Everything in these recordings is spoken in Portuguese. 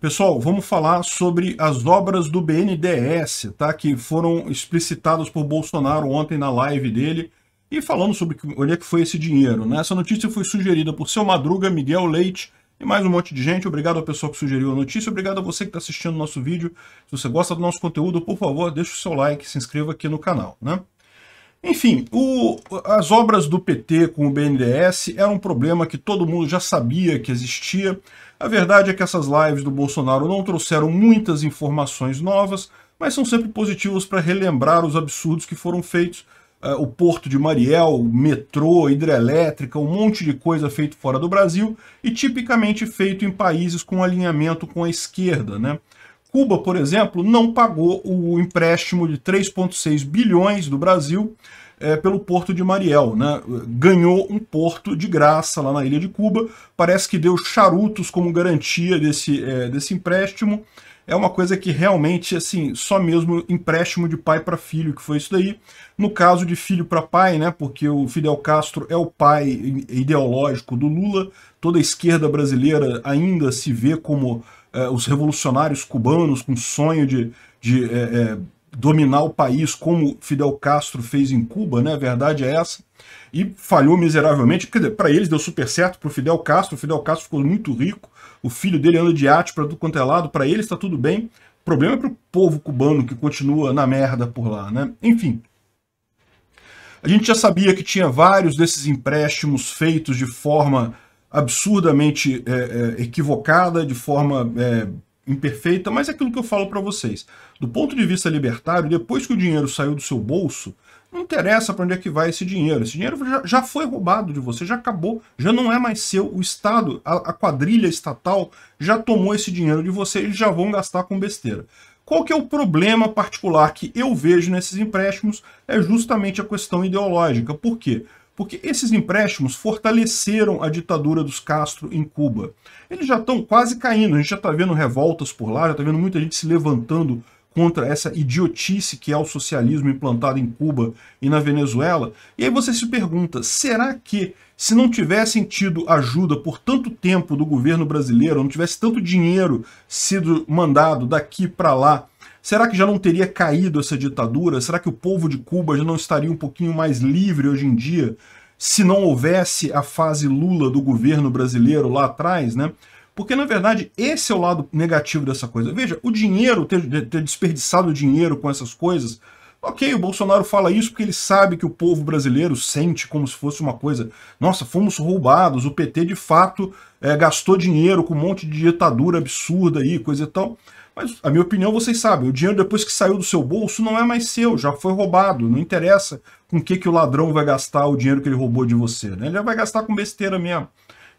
Pessoal, vamos falar sobre as obras do BNDES, tá? que foram explicitadas por Bolsonaro ontem na live dele, e falando sobre onde é que foi esse dinheiro. Né? Essa notícia foi sugerida por Seu Madruga, Miguel Leite e mais um monte de gente. Obrigado ao pessoal que sugeriu a notícia, obrigado a você que está assistindo o nosso vídeo. Se você gosta do nosso conteúdo, por favor, deixe o seu like, se inscreva aqui no canal. Né? Enfim, o, as obras do PT com o BNDES eram um problema que todo mundo já sabia que existia, a verdade é que essas lives do Bolsonaro não trouxeram muitas informações novas, mas são sempre positivas para relembrar os absurdos que foram feitos. É, o Porto de Mariel, o metrô, hidrelétrica, um monte de coisa feito fora do Brasil e tipicamente feito em países com alinhamento com a esquerda. Né? Cuba, por exemplo, não pagou o empréstimo de 3,6 bilhões do Brasil é, pelo Porto de Mariel. Né? Ganhou um porto de graça lá na ilha de Cuba, parece que deu charutos como garantia desse, é, desse empréstimo. É uma coisa que realmente, assim, só mesmo empréstimo de pai para filho, que foi isso daí. No caso de filho para pai, né, porque o Fidel Castro é o pai ideológico do Lula, toda a esquerda brasileira ainda se vê como é, os revolucionários cubanos com sonho de, de é, é, dominar o país como Fidel Castro fez em Cuba, né? A verdade é essa. E falhou miseravelmente, porque para eles deu super certo, para o Fidel Castro, o Fidel Castro ficou muito rico, o filho dele anda de arte para tudo quanto é lado, para eles está tudo bem. O problema é para o povo cubano que continua na merda por lá, né? Enfim. A gente já sabia que tinha vários desses empréstimos feitos de forma absurdamente é, é, equivocada, de forma é, imperfeita, mas é aquilo que eu falo para vocês. Do ponto de vista libertário, depois que o dinheiro saiu do seu bolso, não interessa para onde é que vai esse dinheiro. Esse dinheiro já, já, foi roubado de você, já acabou, já não é mais seu. O Estado, a, a quadrilha estatal, já tomou esse dinheiro de você e já vão gastar com besteira. Qual que é o problema particular que eu vejo nesses empréstimos? É justamente a questão ideológica. Por quê? porque esses empréstimos fortaleceram a ditadura dos Castro em Cuba. Eles já estão quase caindo, a gente já está vendo revoltas por lá, já está vendo muita gente se levantando contra essa idiotice que é o socialismo implantado em Cuba e na Venezuela. E aí você se pergunta, será que se não tivessem tido ajuda por tanto tempo do governo brasileiro, não tivesse tanto dinheiro sido mandado daqui para lá Será que já não teria caído essa ditadura? Será que o povo de Cuba já não estaria um pouquinho mais livre hoje em dia se não houvesse a fase Lula do governo brasileiro lá atrás, né? Porque, na verdade, esse é o lado negativo dessa coisa. Veja, o dinheiro, ter, ter desperdiçado dinheiro com essas coisas, Ok, o Bolsonaro fala isso porque ele sabe que o povo brasileiro sente como se fosse uma coisa. Nossa, fomos roubados, o PT de fato é, gastou dinheiro com um monte de ditadura absurda aí, coisa e tal. Mas, a minha opinião, vocês sabem, o dinheiro depois que saiu do seu bolso não é mais seu, já foi roubado. Não interessa com que, que o ladrão vai gastar o dinheiro que ele roubou de você. Né? Ele vai gastar com besteira mesmo.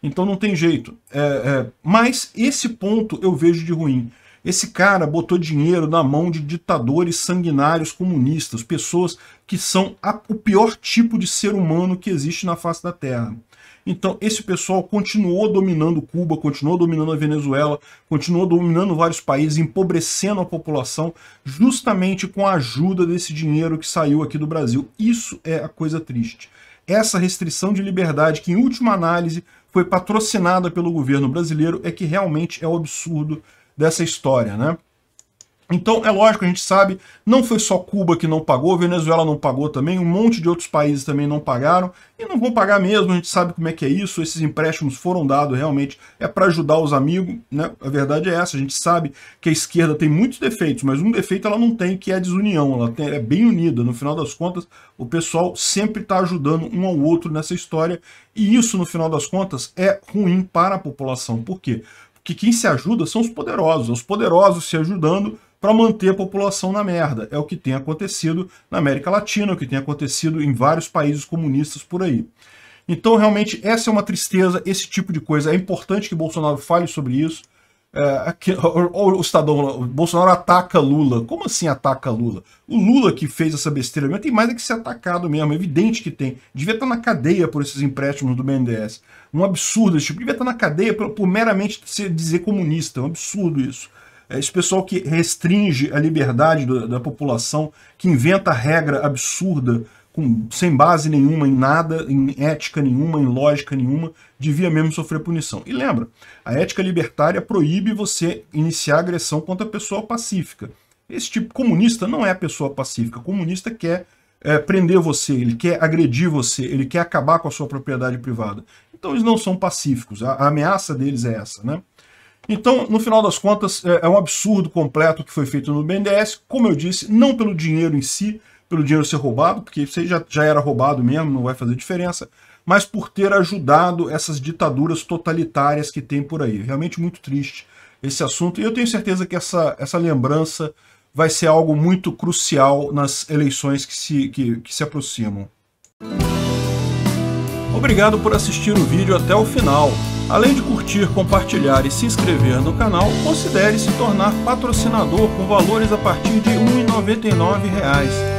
Então não tem jeito. É, é, mas esse ponto eu vejo de ruim. Esse cara botou dinheiro na mão de ditadores sanguinários comunistas, pessoas que são a, o pior tipo de ser humano que existe na face da Terra. Então, esse pessoal continuou dominando Cuba, continuou dominando a Venezuela, continuou dominando vários países, empobrecendo a população, justamente com a ajuda desse dinheiro que saiu aqui do Brasil. Isso é a coisa triste. Essa restrição de liberdade, que em última análise foi patrocinada pelo governo brasileiro, é que realmente é um absurdo dessa história, né? Então, é lógico, a gente sabe, não foi só Cuba que não pagou, Venezuela não pagou também, um monte de outros países também não pagaram, e não vão pagar mesmo, a gente sabe como é que é isso, esses empréstimos foram dados realmente, é para ajudar os amigos, né? a verdade é essa, a gente sabe que a esquerda tem muitos defeitos, mas um defeito ela não tem, que é a desunião, ela tem, é bem unida, no final das contas, o pessoal sempre está ajudando um ao outro nessa história, e isso, no final das contas, é ruim para a população, por quê? que quem se ajuda são os poderosos, os poderosos se ajudando para manter a população na merda. É o que tem acontecido na América Latina, é o que tem acontecido em vários países comunistas por aí. Então, realmente, essa é uma tristeza, esse tipo de coisa. É importante que Bolsonaro fale sobre isso. É, aqui, o, o Estadão, o Bolsonaro ataca Lula. Como assim ataca Lula? O Lula que fez essa besteira mesmo tem mais do é que ser atacado mesmo, é evidente que tem. Devia estar na cadeia por esses empréstimos do BNDES. Um absurdo esse tipo. Devia estar na cadeia por, por meramente se dizer comunista. É um absurdo isso. É esse pessoal que restringe a liberdade do, da população, que inventa regra absurda com, sem base nenhuma em nada, em ética nenhuma, em lógica nenhuma, devia mesmo sofrer punição. E lembra, a ética libertária proíbe você iniciar agressão contra a pessoa pacífica. Esse tipo comunista não é pessoa pacífica, comunista quer é, prender você, ele quer agredir você, ele quer acabar com a sua propriedade privada. Então eles não são pacíficos, a, a ameaça deles é essa, né? Então, no final das contas, é, é um absurdo completo que foi feito no BNDES, como eu disse, não pelo dinheiro em si, pelo dinheiro ser roubado, porque você já, já era roubado mesmo, não vai fazer diferença, mas por ter ajudado essas ditaduras totalitárias que tem por aí. Realmente muito triste esse assunto. E eu tenho certeza que essa, essa lembrança vai ser algo muito crucial nas eleições que se, que, que se aproximam. Obrigado por assistir o vídeo até o final. Além de curtir, compartilhar e se inscrever no canal, considere se tornar patrocinador com valores a partir de R$ 1,99